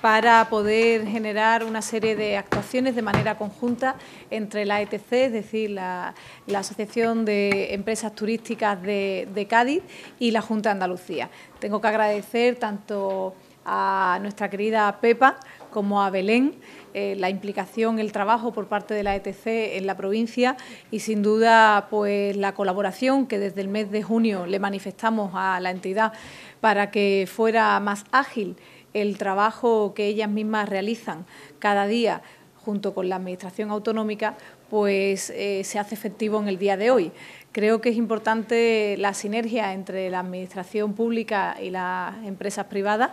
para poder generar una serie de actuaciones de manera conjunta entre la ETC, es decir, la, Asociación de Empresas Turísticas de, Cádiz y la Junta de Andalucía. Tengo que agradecer tanto a nuestra querida Pepa como a Belén, eh, la implicación, el trabajo por parte de la ETC en la provincia y sin duda pues la colaboración que desde el mes de junio le manifestamos a la entidad para que fuera más ágil el trabajo que ellas mismas realizan cada día junto con la Administración Autonómica, pues eh, se hace efectivo en el día de hoy. Creo que es importante la sinergia entre la Administración pública y las empresas privadas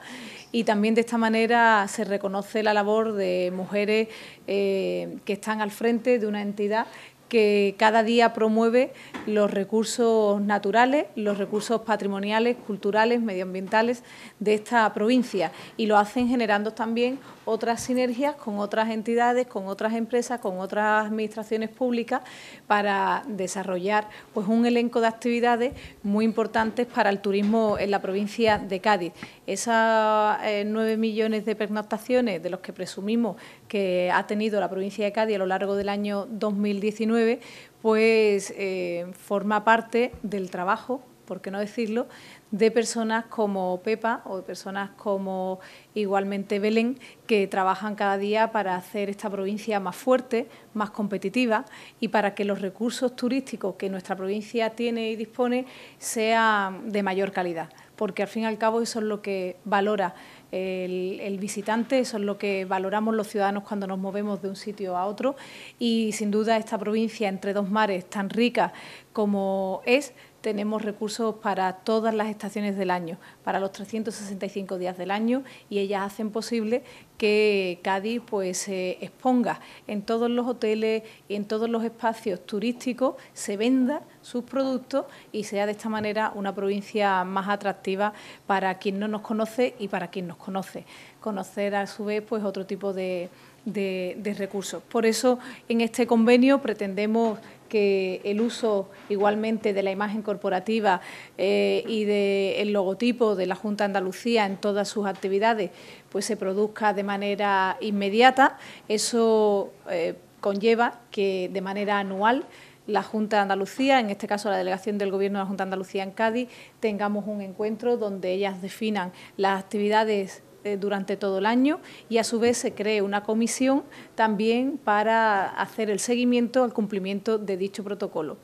y también de esta manera se reconoce la labor de mujeres eh, que están al frente de una entidad que cada día promueve los recursos naturales, los recursos patrimoniales, culturales, medioambientales de esta provincia y lo hacen generando también otras sinergias con otras entidades, con otras empresas, con otras administraciones públicas para desarrollar pues un elenco de actividades muy importantes para el turismo en la provincia de Cádiz. Esas eh, nueve millones de pernoctaciones de los que presumimos que ha tenido la provincia de Cádiz a lo largo del año 2019 pues eh, forma parte del trabajo, por qué no decirlo, de personas como Pepa o de personas como igualmente Belén, que trabajan cada día para hacer esta provincia más fuerte, más competitiva y para que los recursos turísticos que nuestra provincia tiene y dispone sean de mayor calidad, porque al fin y al cabo eso es lo que valora el, visitante, eso es lo que valoramos los ciudadanos cuando nos movemos de un sitio a otro y sin duda esta provincia entre dos mares tan rica como es, tenemos recursos para todas las estaciones del año, para los 365 días del año y ellas hacen posible que Cádiz pues se exponga en todos los hoteles y en todos los espacios turísticos, se venda sus productos y sea de esta manera una provincia más atractiva para quien no nos conoce y para quien nos conoce. Conocer a su vez pues otro tipo de de, recursos. Por eso, en este convenio pretendemos que el uso igualmente de la imagen corporativa eh, y del logotipo de la Junta de Andalucía en todas sus actividades pues se produzca de manera inmediata. Eso eh, conlleva que de manera anual la Junta de Andalucía, en este caso la delegación del Gobierno de la Junta de Andalucía en Cádiz, tengamos un encuentro donde ellas definan las actividades eh, durante todo el año y a su vez se cree una comisión también para hacer el seguimiento al cumplimiento de dicho protocolo.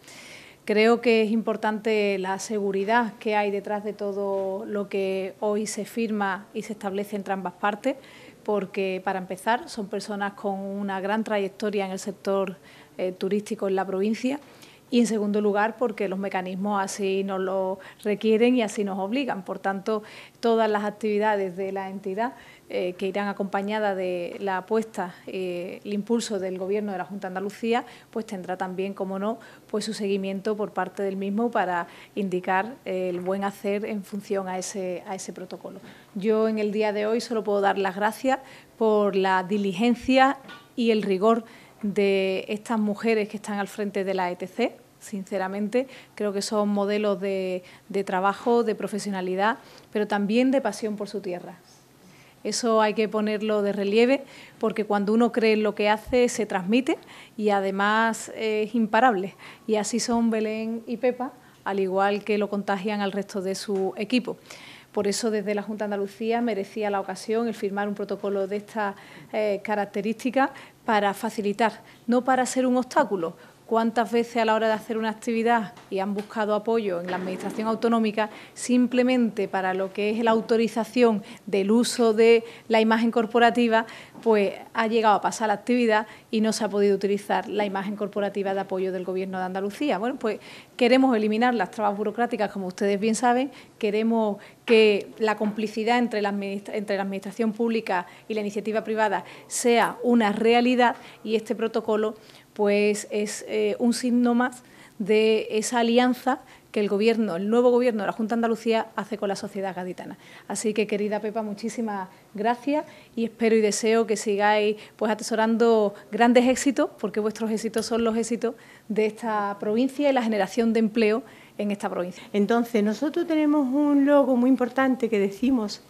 Creo que es importante la seguridad que hay detrás de todo lo que hoy se firma y se establece entre ambas partes, porque para empezar son personas con una gran trayectoria en el sector eh, turístico en la provincia y en segundo lugar porque los mecanismos así nos lo requieren y así nos obligan. Por tanto, todas las actividades de la entidad eh, que irán acompañadas de la apuesta, eh, el impulso del Gobierno de la Junta de Andalucía, pues tendrá también, como no, pues su seguimiento por parte del mismo para indicar eh, el buen hacer en función a ese, a ese protocolo. Yo en el día de hoy solo puedo dar las gracias por la diligencia y el rigor de estas mujeres que están al frente de la ETC. Sinceramente, creo que son modelos de, trabajo, de profesionalidad, pero también de pasión por su tierra. Eso hay que ponerlo de relieve porque cuando uno cree en lo que hace se transmite y además es imparable. Y así son Belén y Pepa, al igual que lo contagian al resto de su equipo. Por eso, desde la Junta de Andalucía merecía la ocasión el firmar un protocolo de esta eh, característica para facilitar, no para ser un obstáculo, cuántas veces a la hora de hacer una actividad y han buscado apoyo en la Administración Autonómica simplemente para lo que es la autorización del uso de la imagen corporativa, pues ha llegado a pasar la actividad y no se ha podido utilizar la imagen corporativa de apoyo del Gobierno de Andalucía. Bueno, pues queremos eliminar las trabas burocráticas, como ustedes bien saben, queremos que la complicidad entre la, entre la Administración Pública y la iniciativa privada sea una realidad y este protocolo pues es eh, un signo más de esa alianza que el gobierno, el nuevo gobierno de la Junta de Andalucía hace con la sociedad gaditana. Así que, querida Pepa, muchísimas gracias y espero y deseo que sigáis pues atesorando grandes éxitos, porque vuestros éxitos son los éxitos de esta provincia y la generación de empleo en esta provincia. Entonces, nosotros tenemos un logo muy importante que decimos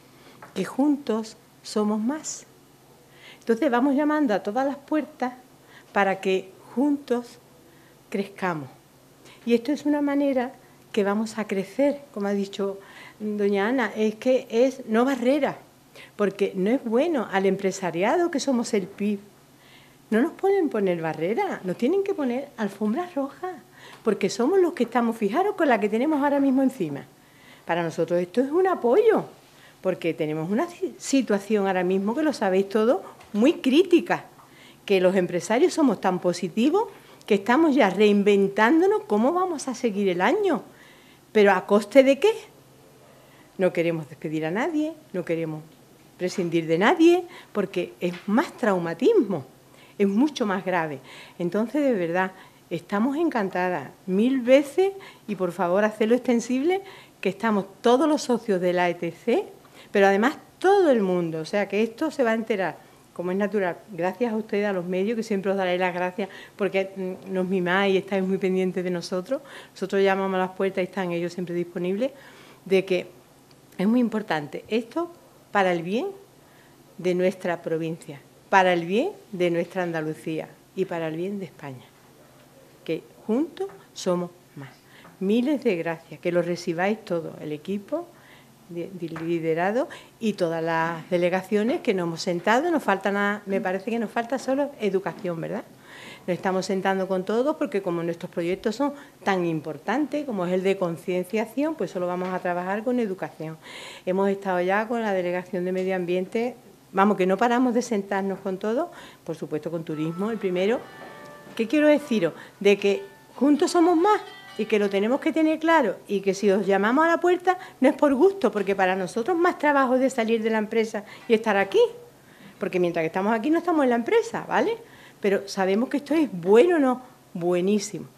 que juntos somos más. Entonces, vamos llamando a todas las puertas para que juntos crezcamos. Y esto es una manera que vamos a crecer, como ha dicho doña Ana, es que es no barrera, porque no es bueno al empresariado que somos el PIB. No nos pueden poner barrera, nos tienen que poner alfombras rojas, porque somos los que estamos, fijaros, con la que tenemos ahora mismo encima. Para nosotros esto es un apoyo, porque tenemos una situación ahora mismo, que lo sabéis todos, muy crítica que los empresarios somos tan positivos que estamos ya reinventándonos cómo vamos a seguir el año. Pero a coste de qué? No queremos despedir a nadie, no queremos prescindir de nadie, porque es más traumatismo, es mucho más grave. Entonces, de verdad, estamos encantadas mil veces y por favor, hacerlo extensible, que estamos todos los socios de la ETC, pero además todo el mundo, o sea que esto se va a enterar como es natural, gracias a ustedes, a los medios, que siempre os daré las gracias porque mm, nos mimáis y estáis muy pendientes de nosotros. Nosotros llamamos a las puertas y están ellos siempre disponibles, de que es muy importante esto para el bien de nuestra provincia, para el bien de nuestra Andalucía y para el bien de España, que juntos somos más. Miles de gracias, que lo recibáis todo, el equipo, liderado y todas las delegaciones que nos hemos sentado. Nos falta nada, me parece que nos falta solo educación, ¿verdad? Nos estamos sentando con todos porque como nuestros proyectos son tan importantes, como es el de concienciación, pues solo vamos a trabajar con educación. Hemos estado ya con la Delegación de Medio Ambiente, vamos, que no paramos de sentarnos con todos, por supuesto con turismo, el primero. ¿Qué quiero deciros? De que juntos somos más, y que lo tenemos que tener claro y que si os llamamos a la puerta no es por gusto, porque para nosotros más trabajo es de salir de la empresa y estar aquí, porque mientras que estamos aquí no estamos en la empresa, ¿vale? Pero sabemos que esto es bueno o no, buenísimo.